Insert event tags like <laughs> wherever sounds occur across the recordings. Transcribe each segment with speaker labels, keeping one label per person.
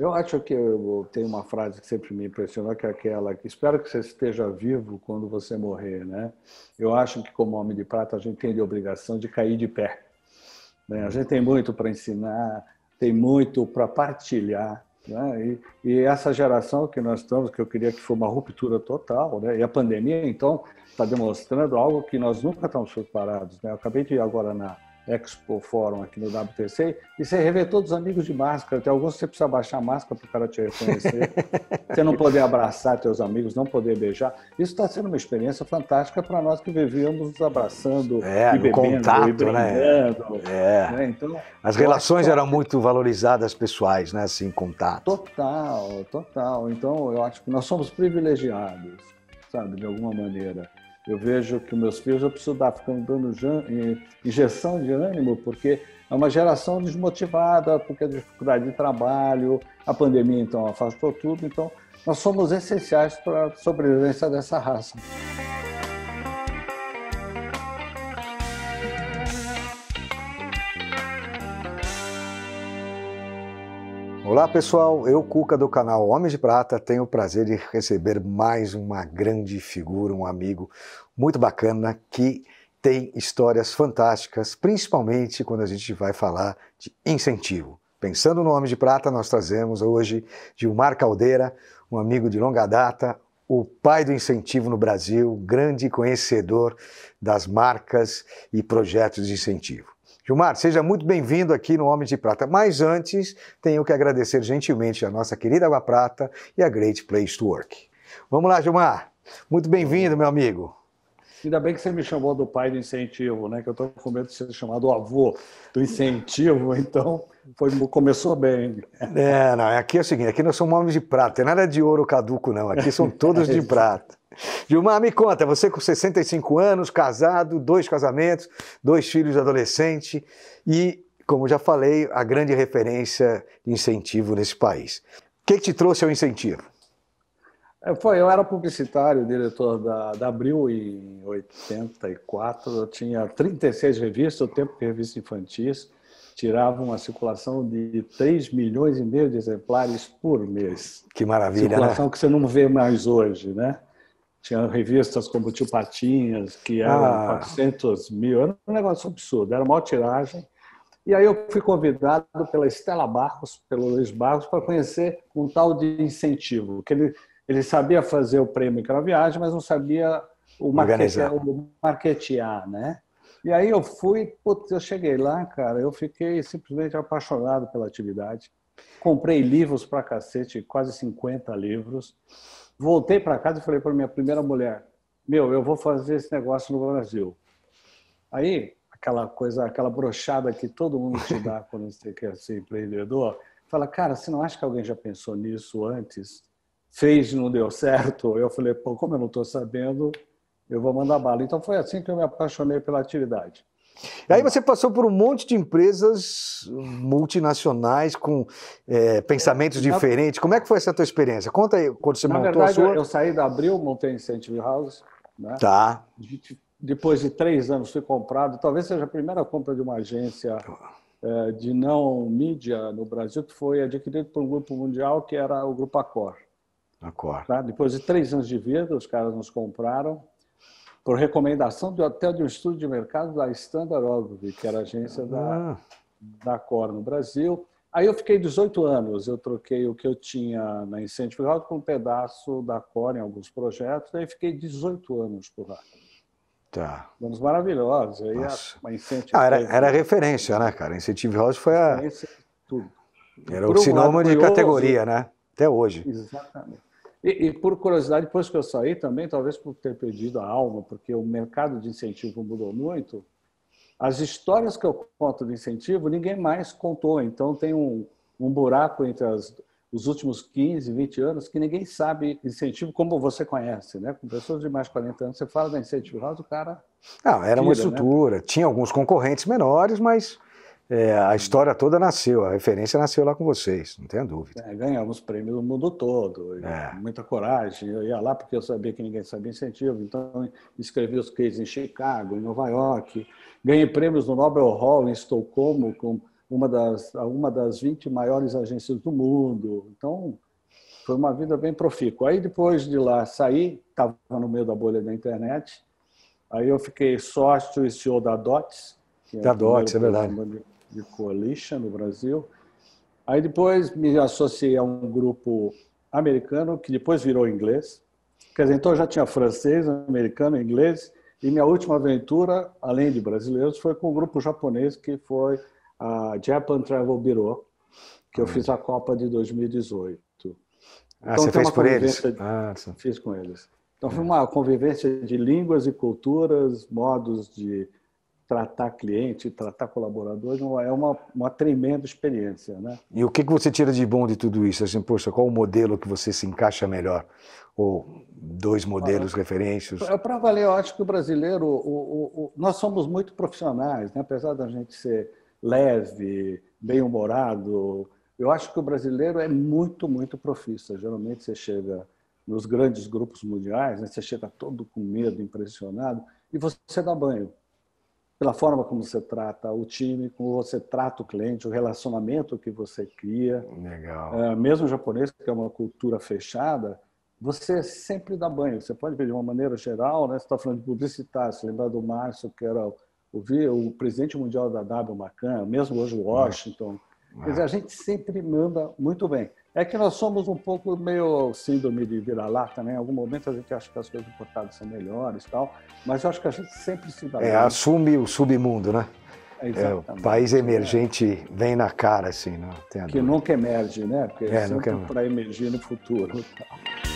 Speaker 1: Eu acho que eu, tenho uma frase que sempre me impressionou, que é aquela que espero que você esteja vivo quando você morrer, né? Eu acho que como homem de prata a gente tem a obrigação de cair de pé. Né? A gente tem muito para ensinar, tem muito para partilhar, né? E, e, essa geração que nós estamos, que eu queria que foi uma ruptura total, né? E a pandemia então está demonstrando algo que nós nunca estamos preparados, né? Eu acabei de ir agora na Expo fórum aqui no WTC e você rever todos os amigos de máscara. Tem alguns que você precisa baixar a máscara para o cara te reconhecer. <laughs> você não poder abraçar teus amigos, não poder beijar. Isso está sendo uma experiência fantástica para nós que vivíamos nos abraçando é, e bebendo, contato, e Né? É. Né? Então, As
Speaker 2: relações eram que... muito valorizadas pessoais, né? assim, contato.
Speaker 1: Total, total. Então, eu acho que nós somos privilegiados, sabe, de alguma maneira. Eu vejo que meus filhos, eu preciso dar, ficando dando injeção de ânimo, porque é uma geração desmotivada, porque a dificuldade de trabalho, a pandemia, então, afastou tudo. Então, nós somos essenciais para a sobrevivência dessa raça.
Speaker 2: Olá pessoal, eu, Cuca, do canal Homens de Prata, tenho o prazer de receber mais uma grande figura, um amigo muito bacana que tem histórias fantásticas, principalmente quando a gente vai falar de incentivo. Pensando no Homem de Prata, nós trazemos hoje Gilmar Caldeira, um amigo de longa data, o pai do incentivo no Brasil, grande conhecedor das marcas e projetos de incentivo. Gilmar, seja muito bem-vindo aqui no Homem de Prata. Mas antes, tenho que agradecer gentilmente a nossa querida Água Prata e a Great Place to Work. Vamos lá, Gilmar. Muito bem-vindo, meu amigo.
Speaker 1: Ainda bem que você me chamou do pai do incentivo, né? Que eu estou com medo de ser chamado avô do incentivo, <laughs> então foi, começou bem.
Speaker 2: É, não, é aqui é o seguinte, aqui nós somos homens de prata, não é nada de ouro caduco, não. Aqui são todos de <laughs> é prata. Gilmar, me conta, você com 65 anos, casado, dois casamentos, dois filhos adolescente e, como já falei, a grande referência de incentivo nesse país. O que, que te trouxe ao incentivo?
Speaker 1: É, foi, eu era publicitário, diretor da, da Abril em 84. Eu tinha 36 revistas, o tempo que revista infantis tirava uma circulação de 3 milhões e meio de exemplares por mês. Que maravilha! Né? Circulação né? que você não vê mais hoje, né? Tinha revistas como Tio Patinhas, que eram ah. 400 mil, era um negócio absurdo, era uma tiragem. E aí eu fui convidado pela Estela Barros, pelo Luiz Barros, para conhecer um tal de incentivo, que ele, ele sabia fazer o prêmio que era viagem, mas não sabia o, marketear, o né? E aí eu fui, putz, eu cheguei lá, cara, eu fiquei simplesmente apaixonado pela atividade. Comprei livros pra cacete, quase 50 livros. Voltei para casa e falei para minha primeira mulher: Meu, eu vou fazer esse negócio no Brasil. Aí, aquela coisa, aquela brochada que todo mundo te dá <laughs> quando você quer ser empreendedor, fala: Cara, você não acha que alguém já pensou nisso antes? Fez, e não deu certo? Eu falei: Pô, como eu não estou sabendo, eu vou mandar bala. Então foi assim que eu me apaixonei pela atividade. E
Speaker 2: aí você passou por um monte de empresas multinacionais com é, pensamentos diferentes. Como é que foi essa tua experiência? Conta aí quando você na montou verdade, a sua. Eu
Speaker 1: saí da Abril, montei Incentive House. Né? Tá. Depois de três anos fui comprado. Talvez seja a primeira compra de uma agência é, de não mídia no Brasil que foi adquirida por um grupo mundial que era o Grupo Acor. Acor. Tá? Depois de três anos de vida, os caras nos compraram por recomendação do, até de um estudo de mercado da Standard Ogilvy, que era a agência da, ah. da Cor no Brasil. Aí eu fiquei 18 anos, eu troquei o que eu tinha na Incentive House com um pedaço da Cor em alguns projetos, aí fiquei 18 anos por lá. Tá. Anos maravilhosos. Aí a, Incentive Não, ah, era, era
Speaker 2: referência, né, cara? Incentive House foi a. Tudo. Era o sinônimo de categoria, né? Até hoje. Exatamente.
Speaker 1: E, e, por curiosidade, depois que eu saí também, talvez por ter perdido a alma, porque o mercado de incentivo mudou muito, as histórias que eu conto de incentivo, ninguém mais contou. Então, tem um, um buraco entre as, os últimos 15, 20 anos que ninguém sabe incentivo como você conhece. Né? Com pessoas de mais de 40 anos, você fala da incentivo house, o cara...
Speaker 2: Não, ah, era tira, uma né? estrutura. Né? Tinha alguns concorrentes menores, mas é, a história toda nasceu, a referência nasceu lá com vocês, não tenha dúvida.
Speaker 1: É, ganhamos prêmios no mundo todo, é. muita coragem. Eu ia lá porque eu sabia que ninguém sabia incentivo, então escrevi os cases em Chicago, em Nova York. Ganhei prêmios no Nobel Hall em Estocolmo, com uma das, uma das 20 maiores agências do mundo. Então, foi uma vida bem profícua. Aí, depois de lá sair, estava no meio da bolha da internet, aí eu fiquei sócio e CEO da DOTS. É da DOTS, é verdade de Coalition no Brasil. Aí depois me associei a um grupo americano, que depois virou inglês. Quer dizer, então eu já tinha francês, americano, inglês. E minha última aventura, além de brasileiros, foi com um grupo japonês que foi a Japan Travel Bureau, que eu ah. fiz a Copa de 2018. Ah, então, você fez por eles? De... Ah, fiz com eles. Então foi é. uma convivência de línguas e culturas, modos de tratar cliente, tratar colaborador, é, é uma, uma tremenda experiência. Né?
Speaker 2: E o que, você tira de bom de tudo isso? Assim, poxa, qual o modelo que você se encaixa melhor? Ou dois modelos ah, referências? É
Speaker 1: Para valer, eu acho que o brasileiro, o, o, o, nós somos muito profissionais, né? apesar da gente ser leve, bem-humorado, eu acho que o brasileiro é muito, muito profissa. Geralmente você chega nos grandes grupos mundiais, né? você chega todo com medo, impressionado, e você dá banho pela forma como você trata o time, como você trata o cliente, o relacionamento que você cria. Legal. É, mesmo o japonês, que é uma cultura fechada, você sempre dá banho. Você pode ver de uma maneira geral, né? você está falando de publicitário, se lembrar do Márcio, que era o, o, presidente mundial da W Macan, mesmo hoje Washington. É. Quer dizer, a gente sempre manda muito bem. É que nós somos um pouco meio síndrome de vira-lata, né? Em algum momento a gente acha que as coisas importadas são melhores tal, mas eu acho que a gente sempre se dá... É, bem.
Speaker 2: assume o submundo, né? É, o país emergente é. vem na cara, assim, não né? tem Que dúvida.
Speaker 1: nunca emerge, né?
Speaker 2: Porque é, é sempre nunca... para
Speaker 1: emergir no futuro. Tal. Tá?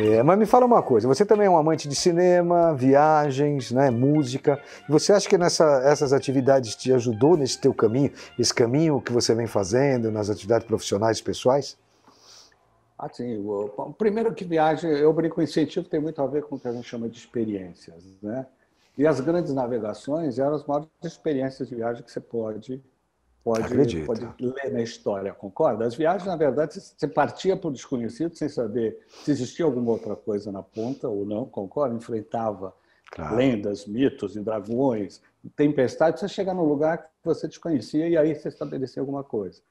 Speaker 2: É, mas me fala uma coisa, você também é um amante de cinema, viagens, né, música. Você acha que nessa, essas atividades te ajudou nesse teu caminho, esse caminho que você vem fazendo nas atividades profissionais e pessoais?
Speaker 1: Ah, o, primeiro que viagem, eu brinco, o incentivo tem muito a ver com o que a gente chama de experiências, né? E as grandes navegações eram as maiores experiências de viagem que você pode pode, pode ler na história, concorda? As viagens, na verdade, você partia para o desconhecido sem saber se existia alguma outra coisa na ponta ou não, concorda? Enfrentava claro. lendas, mitos, dragões, tempestades, você chega num lugar que você desconhecia e aí você estabelecia alguma coisa.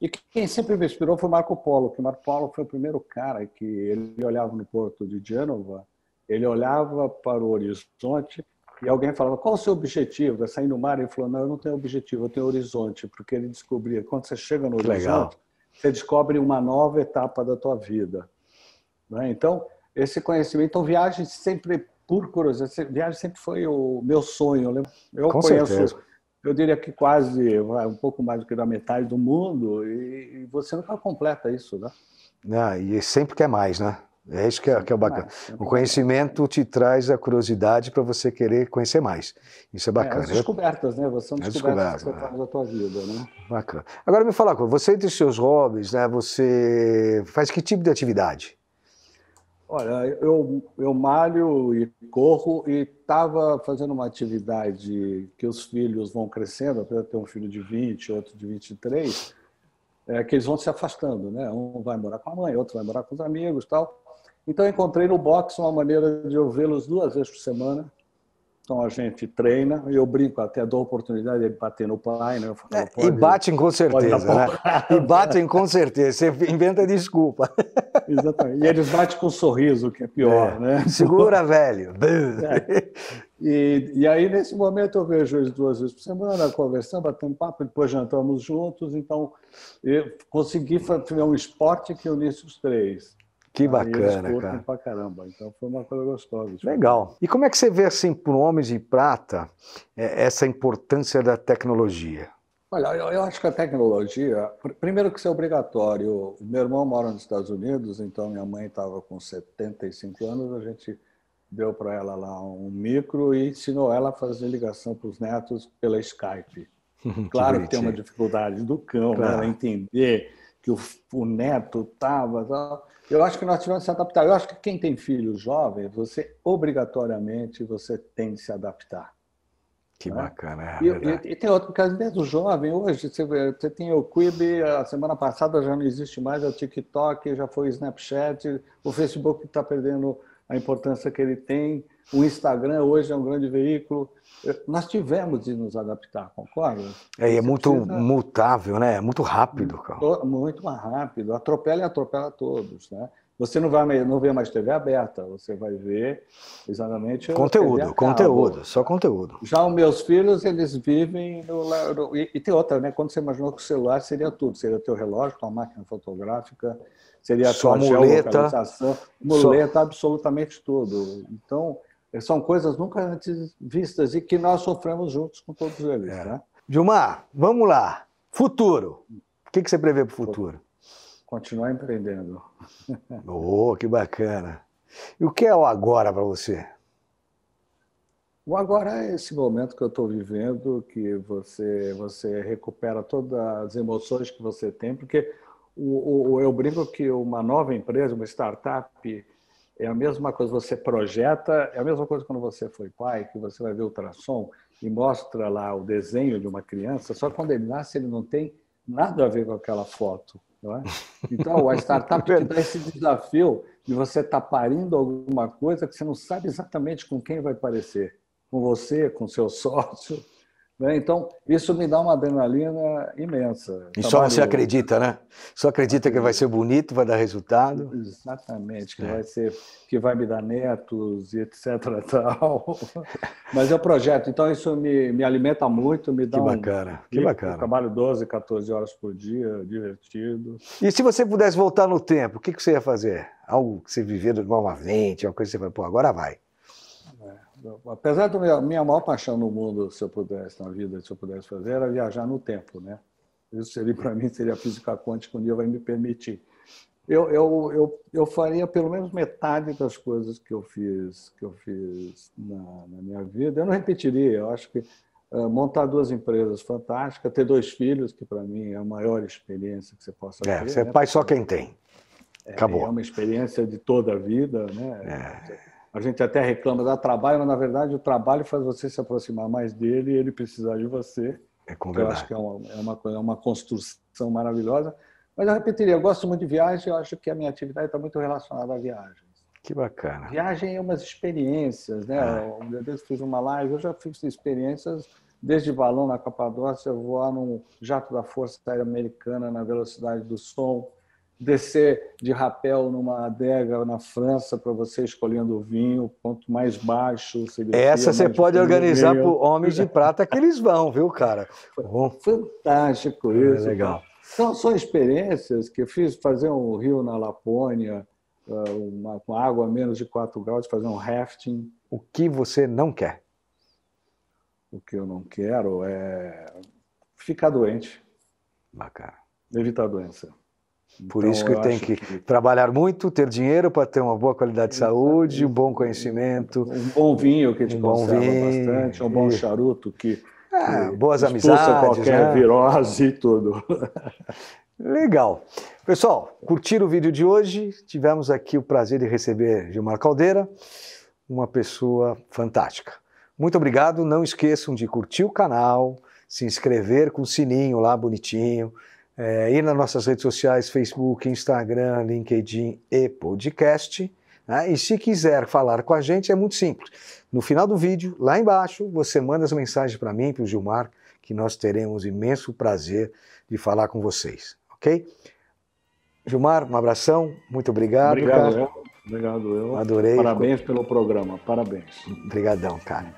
Speaker 1: E quem sempre me inspirou foi Marco Polo, que Marco Polo foi o primeiro cara que ele olhava no porto de Gênova, ele olhava para o horizonte e alguém falava, qual o seu objetivo? É sair no mar? Ele falou, não, eu não tenho objetivo, eu tenho horizonte. Porque ele descobria, quando você chega no horizonte, Legal. você descobre uma nova etapa da tua vida. Né? Então, esse conhecimento, então viagem sempre, por curiosidade, viagem sempre foi o meu sonho. Eu, Com conheço... Certeza eu diria que quase um pouco mais do que da metade do mundo e você nunca completa isso, né?
Speaker 2: Ah, e sempre quer mais, né? É isso que é, que é bacana. O conhecimento te traz a curiosidade para você querer conhecer mais. Isso é, é bacana. É, as
Speaker 1: descobertas, né? São descobertas, descobertas você faz da é. tua vida, né?
Speaker 2: Bacana. Agora me fala, você entre os seus hobbies, né? Você faz que tipo de atividade?
Speaker 1: Olha, eu, eu malho e corro e estava fazendo uma atividade que os filhos vão crescendo, até ter um filho de 20, outro de 23, é que eles vão se afastando, né? Um vai morar com a mãe, outro vai morar com os amigos tal. Então, encontrei no box uma maneira de eu vê-los duas vezes por semana. Então, a gente treina, e eu brinco até, dou oportunidade de bater no pai. Né? Falo, é, e batem com certeza, né? E batem
Speaker 2: com certeza, você inventa desculpa. Exatamente. E eles batem com um sorriso, que é pior, é. né? Segura,
Speaker 1: velho. <laughs> É. E, e aí, nesse momento, eu vejo eles duas vezes por semana, conversando, batendo papo, depois jantamos juntos. Então, eu consegui fazer um esporte que unisse os três
Speaker 2: que bacana, eles cara.
Speaker 1: pra caramba. Então foi uma coisa gostosa.
Speaker 2: Legal. E como é que você vê, assim, por Homens de Prata, é, essa importância da tecnologia?
Speaker 1: Olha, eu, acho que a tecnologia, primeiro que isso é obrigatório. Meu irmão mora nos Estados Unidos, então minha mãe estava com 75 anos, a gente deu para ela lá um micro e ensinou ela a fazer ligação para os netos pela Skype.
Speaker 2: <laughs> Claro que, que tem uma
Speaker 1: dificuldade do cão, né, claro. ela entender que o, o neto estava. Eu acho que nós tivemos que se adaptar. Eu acho que quem tem filho jovem, você obrigatoriamente você tem que se adaptar. Que né? bacana. É e, e, e, tem outro, porque às vezes o jovem hoje, você, você tem o Quibi, a semana passada já não existe mais, é o TikTok, já foi o Snapchat, o Facebook está perdendo a importância que ele tem o Instagram hoje é um grande veículo. Nós tivemos de
Speaker 2: nos adaptar, concorda? É, é muito precisa... mutável, né? É muito rápido, cara.
Speaker 1: Muito mais rápido. Atropela e atropela todos, né? Você não vai não vê mais TV aberta, você vai ver exatamente conteúdo, conteúdo,
Speaker 2: só conteúdo.
Speaker 1: Já os meus filhos eles vivem no, no e, e, tem outra, né? Quando você imaginou que o celular seria tudo, seria teu relógio, tua máquina fotográfica, seria a tua muleta, muleta, só... absolutamente tudo. Então é, são coisas nunca antes vistas e que nós sofremos juntos com
Speaker 2: todos eles. É. Né? Gilmar, vamos lá. Futuro. O que, que você prevê para o futuro? Continuar empreendendo. <laughs> Oh, que bacana. E o que é o agora para você?
Speaker 1: O agora é esse momento que eu estou vivendo, que você você recupera todas as emoções que você tem, porque o, o, eu brinco que uma nova empresa, uma startup, é a mesma coisa, você projeta, é a mesma coisa quando você foi pai, que você vai ver ultrassom e mostra lá o desenho de uma criança, só quando ele nasce ele não tem nada a ver com aquela foto. Não é? Então, a startup <laughs> é te dá esse desafio de você estar tá parindo alguma coisa que você não sabe exatamente com quem vai parecer. Com você, com seu <laughs> sócio, né? Então, isso me dá uma adrenalina imensa. E só você acredita,
Speaker 2: né? Só acredita que vai ser bonito, vai dar resultado.
Speaker 1: Exatamente, que é. vai ser, que vai me dar netos e etc. <laughs> Tal. Mas é o um projeto, então isso me, me alimenta
Speaker 2: muito, me dá que bacana, um... Que bacana. Eu
Speaker 1: trabalho 12, 14 horas por dia, divertido.
Speaker 2: E se você pudesse voltar no tempo, o que, que você ia fazer? Algo que você viveu normalmente, uma coisa que você vai, pô, agora vai. É apesar da minha maior paixão no mundo, se eu pudesse,
Speaker 1: na vida, se eu pudesse fazer, era viajar no tempo, né? Isso seria, para mim, seria a física quântica, um dia vai me permitir. Eu, eu, eu, eu faria pelo menos metade das coisas que eu fiz, que eu fiz na, na minha vida. Eu não repetiria, eu acho que ah, montar duas empresas fantásticas, ter dois filhos, que para mim é a maior experiência que você possa é, ter é, Você é né? pai só
Speaker 2: quem tem. É, Acabou. É uma
Speaker 1: experiência de toda a vida, né? É. A gente até reclama, da trabalho, mas na verdade o trabalho faz você se aproximar mais dele e ele precisar de você. É com verdade. Então, eu acho que é uma, é uma, é uma construção maravilhosa. Mas eu repetiria, eu gosto muito de viagem, eu acho que a minha atividade está muito relacionada à viagem.
Speaker 2: Que bacana.
Speaker 1: Viagem é umas experiências, né? Ah. Um dia fiz uma live, eu já fiz experiências desde balão na Capadócia, voar num jato da Força Aérea Americana na velocidade do som, descer de rapel numa adega na França para você escolhendo o vinho, quanto mais baixo. Essa você pode organizar para Homens de
Speaker 2: Prata que eles vão, viu, cara? Fantástico é isso. É legal. são então, são experiências
Speaker 1: que eu fiz fazer um rio na Lapônia, ah, uma, com água a menos de 4 graus, fazer um rafting. O que você não quer? O que eu não quero
Speaker 2: é ficar
Speaker 1: doente. Bacana. Evitar a doença.
Speaker 2: Por então, isso que tem que, que, trabalhar muito, ter dinheiro para ter uma boa qualidade de saúde, isso, um bom conhecimento. Um bom vinho que te um conserva vinho, bastante, um bom e... charuto que, ah, boas amizades, qualquer né? virose e tudo. Legal. Pessoal, curtiram o vídeo de hoje? Tivemos aqui o prazer de receber Gilmar Caldeira, uma pessoa fantástica. Muito obrigado. Não esqueçam de curtir o canal, se inscrever com o sininho lá bonitinho é, ir nas nossas redes sociais, Facebook, Instagram, LinkedIn e podcast. Né? E se quiser falar com a gente, é muito simples. No final do vídeo, lá embaixo, você manda as mensagens para mim, para o Gilmar, que nós teremos imenso prazer de falar com vocês, ok? Gilmar, um abração, muito obrigado. Obrigado, cara. Obrigado, eu. Adorei. Parabéns ficou... pelo programa, parabéns. Obrigadão, cara.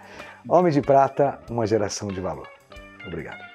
Speaker 2: Homem de Prata, uma geração de valor. Obrigado.